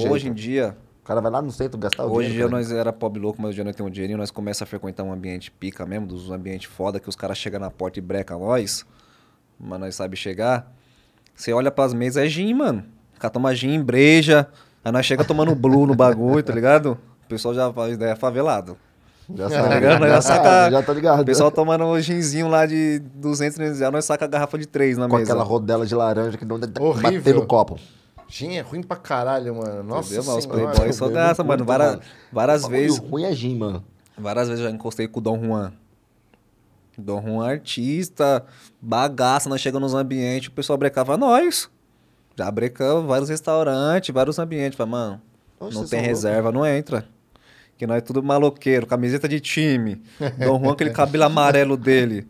Hoje em dia, o cara vai lá no centro gastar o Hoje em dia nós era pobre louco, mas hoje em dia nós temos um dinheirinho, nós começa a frequentar um ambiente pica mesmo, dos um ambientes foda, que os caras chegam na porta e breca nós, mas nós sabe chegar. Você olha pras mesas, é gin, mano. O cara toma gin, breja, aí nós chega tomando blue no bagulho, tá ligado? O pessoal já faz ideia é favelado. Já, tá já, já, saca, já tá ligado. O pessoal tomando um ginzinho lá de 200, 300 reais, nós saca a garrafa de 3 na Com mesa. Com aquela rodela de laranja que não Horrível. bater no copo. Gin é ruim pra caralho, mano. Nossa Entendeu, senhora. Os playboys só gasta, mano. Várias, várias vezes... O ruim é gin, mano. Várias vezes já encostei com o Dom Juan. Dom Juan é artista, bagaça, nós chegamos nos ambientes, o pessoal brecava nós. Já brecava vários restaurantes, vários ambientes. Falei, mano, não tem reserva, não entra. Que nós é tudo maloqueiro, camiseta de time. Dom Juan, aquele cabelo amarelo dele.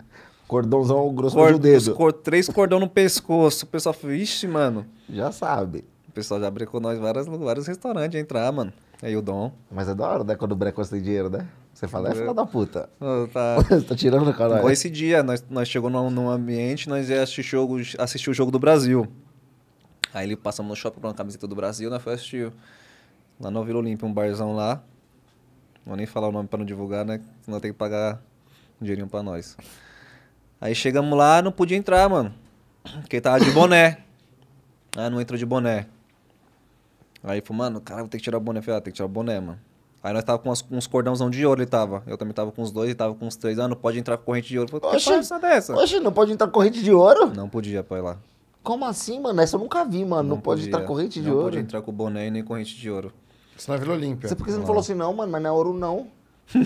Cordãozão grosso Cor, do dedo. Cor, três cordão no pescoço. O pessoal falou, ixi, mano. Já sabe. O pessoal já brecou nós vários, vários restaurantes a entrar, mano. Aí o Dom. Mas é da hora, né? Quando o breco tem dinheiro, né? Você fala, é filha da puta. Tá, tá tirando o cara. Foi esse dia, nós, nós chegamos num, ambiente, nós ia assistir, jogo, assistir o jogo do Brasil. Aí ele passamos no shopping pra uma camiseta do Brasil, nós foi assistir. Lá no Vila Olímpia, um barzão lá vou nem falar o nome para não divulgar, né? Senão tem que pagar um dinheirinho pra nós. Aí chegamos lá, não podia entrar, mano. Porque tava de boné. Ah, não entrou de boné. Aí falou, mano, cara, vou ter que tirar o boné. Eu falei, ah, tem que tirar o boné, mano. Aí nós tava com umas, uns cordãozão de ouro, ele tava. Eu também tava com os dois, ele tava com os três. Ah, não pode entrar com corrente de ouro. falei, oxe, que dessa? É oxe, não pode entrar corrente de ouro? Não podia, pai lá. Como assim, mano? Essa eu nunca vi, mano. Não, não pode entrar corrente de não ouro. Não pode entrar com boné e nem corrente de ouro. Você na Vila Olímpia. Você, porque você não falou assim, não, mano, mas na Ouro não?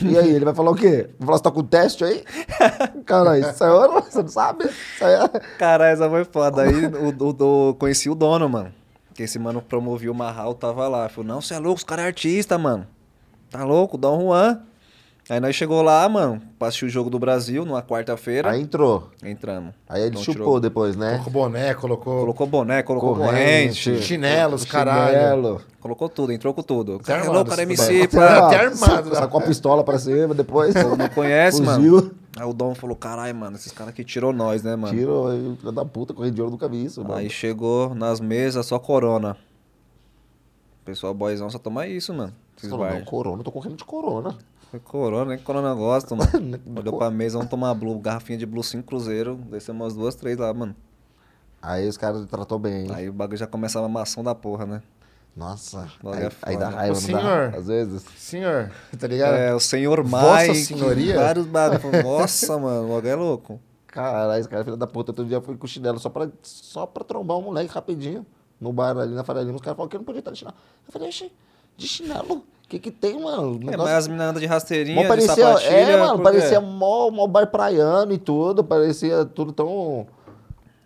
E aí, ele vai falar o quê? Vai falar, você tá com teste aí? Caralho, isso é ouro? Você não sabe? É... Caralho, essa foi foda. Aí o, o, o, conheci o dono, mano. Que esse mano promovia o Marral, tava lá. Falei, não, você é louco, os caras é artista, mano. Tá louco? Dom Juan. Aí nós chegou lá, mano, pra assistir o jogo do Brasil numa quarta-feira. Aí entrou. Entramos. Aí ele então, chupou tirou... depois, né? Colocou boné, colocou. Colocou boné, colocou corrente. corrente chinelos, caralho. Chinelo. Colocou tudo, entrou com tudo. Até Hello, armado, cara é MC, é pra... Tá até armado. Sacou né? a pistola pra cima, depois. Todo mundo conhece, mano. Aí o Dom falou, caralho, mano, esses caras que tirou nós, né, mano? Tirou, filho da puta, correndo de ouro, nunca vi isso, mano. Aí chegou nas mesas, só corona. O pessoal boyzão só toma isso, mano. não, não, corona, tô correndo de corona. Foi né? corona, nem corona gosta, mano. Olhou pra mesa, vamos tomar blue, garrafinha de blue 5 cruzeiro. Desceu umas duas, três lá, mano. Aí os caras tratou bem, hein? Aí o bagulho já começava a maçã da porra, né? Nossa, aí, é aí dá raiva, o senhor, dá, às vezes. Senhor, tá ligado? É, o senhor mais. Nossa senhoria? Vários bagulhos. Nossa, mano, bagulho é louco. Caralho, esse cara é da puta. Todo dia eu fui com chinelo só pra, só pra trombar o moleque rapidinho no bar ali na farinha Os caras falaram que eu não podia estar de chinelo. Eu falei, oxi, de chinelo? que, que tem, mano? Um é, mas as meninas andam de rasteirinha, mano, parecia, de É, mano, parecia mó, mó bar praiano e tudo, parecia tudo tão,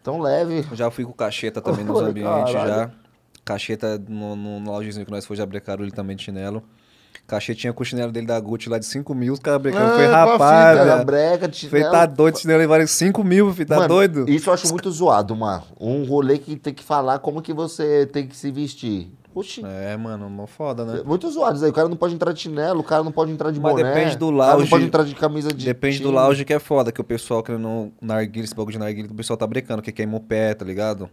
tão leve. Já fui com cacheta também nos ambientes, já. Cacheta no, no, no que nós fomos já brecaram ele também de chinelo. Cachetinha com o chinelo dele da Gucci lá de 5 mil, os caras brincando. foi ah, rapaz, a breca, de chinelo. Foi, tá doido, chinelo vale 5 mil, filho, tá mano, doido? Isso eu acho muito zoado, mano. Um rolê que tem que falar como que você tem que se vestir. Oxi. É, mano, mó foda, né? É Muitos usuários aí. O cara não pode entrar de chinelo, o cara não pode entrar de Mas boné. depende do lounge. O cara não pode entrar de camisa de Depende time. do lounge que é foda, que o pessoal que não narguilha, esse bagulho de narguilha, o pessoal tá brincando, que queimou o pé, tá ligado?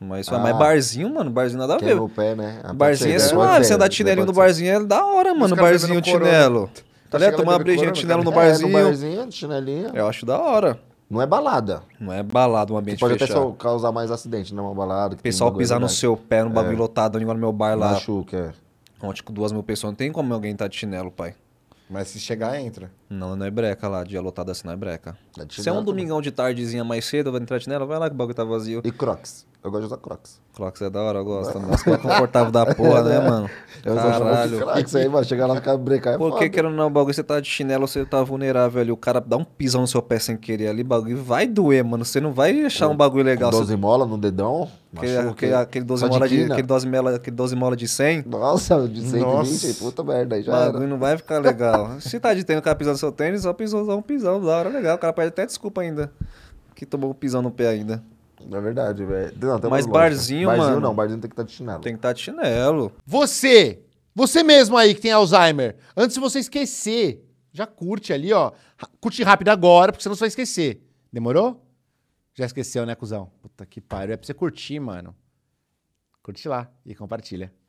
Mas, é ah, mas barzinho, mano, barzinho nada a ver. o pé, né? A ah, barzinho é né? suave. Você andar né? chinelinho no barzinho é da hora, mano, barzinho chinelo. Tá ligado? Né, tomar uma brejinha de chinelo no barzinho. É, no barzinho, chinelinho. Eu acho da hora. Não é balada. Não é balada, um ambiente Você pode até causar mais acidente, não é uma balada. pessoal pisar no seu pé, no é. bagulho é. lotado, igual no meu bar lá. Machuca, é. Onde com tipo, duas mil pessoas, não tem como alguém tá de chinelo, pai. Mas se chegar, entra. Não, não é breca lá, dia lotado assim não é breca. É se é um também. domingão de tardezinha mais cedo, vai entrar de chinelo, vai lá que o bagulho tá vazio. E crocs? Eu gosto de usar Crocs. Crocs é da hora, eu gosto. Mas é confortável da porra, né, mano? Eu Caralho. Crocs aí, mano. Chegar lá ficar brecar é Por que querendo não, o bagulho, você tá de chinelo, você tá vulnerável ali. O cara dá um pisão no seu pé sem querer ali, bagulho vai doer, mano. Você não vai achar um bagulho legal. 12 você... mola no dedão. Aquele, aquele, aquele, 12 mola de, aquele, 12 mola, aquele 12 mola de 100. Nossa, de 120, puta merda. Aí já bagulho era. não vai ficar legal. Se tá de tênis, o cara pisando no seu tênis, só pisou, só um pisão. Da hora, legal. O cara pede até desculpa ainda. Que tomou um pisão no pé ainda. É verdade, velho. Mas barzinho, barzinho, mano. não, barzinho tem que estar tá de chinelo. Tem que estar tá de chinelo. Você! Você mesmo aí que tem Alzheimer, antes de você esquecer, já curte ali, ó. Curte rápido agora, porque senão você vai esquecer. Demorou? Já esqueceu, né, cuzão? Puta que pariu. É pra você curtir, mano. Curte lá e compartilha.